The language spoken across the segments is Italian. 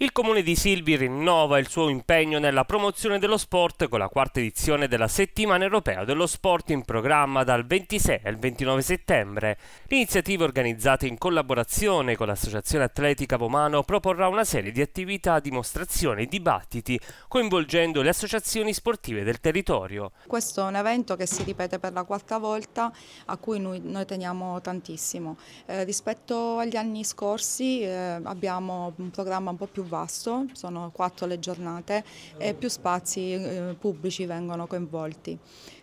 Il comune di Silvi rinnova il suo impegno nella promozione dello sport con la quarta edizione della Settimana Europea dello Sport in programma dal 26 al 29 settembre. L'iniziativa organizzata in collaborazione con l'Associazione Atletica Pomano proporrà una serie di attività, dimostrazioni e dibattiti coinvolgendo le associazioni sportive del territorio. Questo è un evento che si ripete per la quarta volta a cui noi, noi teniamo tantissimo. Eh, rispetto agli anni scorsi eh, abbiamo un programma un po' più vasto, sono quattro le giornate e ah. più spazi eh, pubblici vengono coinvolti.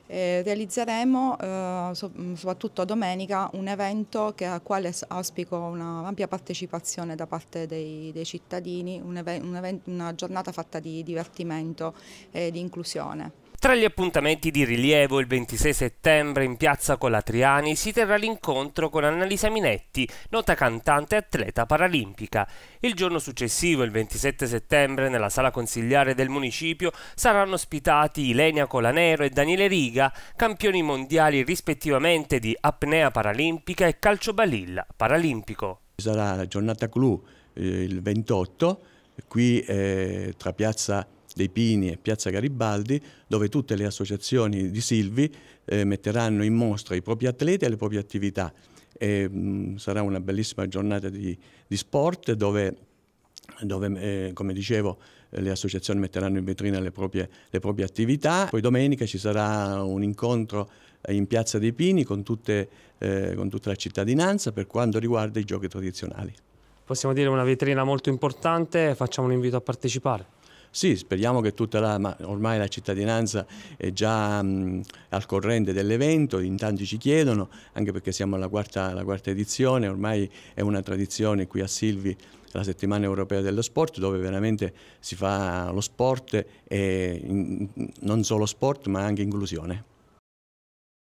Eh, realizzeremo eh, so, soprattutto domenica un evento che, a quale auspico un'ampia partecipazione da parte dei, dei cittadini, un event, un event, una giornata fatta di divertimento e di inclusione. Tra gli appuntamenti di rilievo, il 26 settembre in piazza Colatriani si terrà l'incontro con Annalisa Minetti, nota cantante e atleta paralimpica. Il giorno successivo, il 27 settembre, nella sala consigliare del municipio saranno ospitati Ilenia Colanero e Daniele Riga, campioni mondiali rispettivamente di apnea paralimpica e calcio balilla paralimpico. Sarà la giornata clou eh, il 28 qui eh, tra piazza dei Pini e Piazza Garibaldi, dove tutte le associazioni di Silvi eh, metteranno in mostra i propri atleti e le proprie attività. E, mh, sarà una bellissima giornata di, di sport dove, dove eh, come dicevo, eh, le associazioni metteranno in vetrina le proprie, le proprie attività. Poi domenica ci sarà un incontro eh, in Piazza dei Pini con, tutte, eh, con tutta la cittadinanza per quanto riguarda i giochi tradizionali possiamo dire una vetrina molto importante, facciamo un invito a partecipare. Sì, speriamo che tutta la, ma ormai la cittadinanza è già mh, al corrente dell'evento, in tanti ci chiedono, anche perché siamo alla quarta, alla quarta edizione, ormai è una tradizione qui a Silvi la settimana europea dello sport dove veramente si fa lo sport e in, non solo sport ma anche inclusione.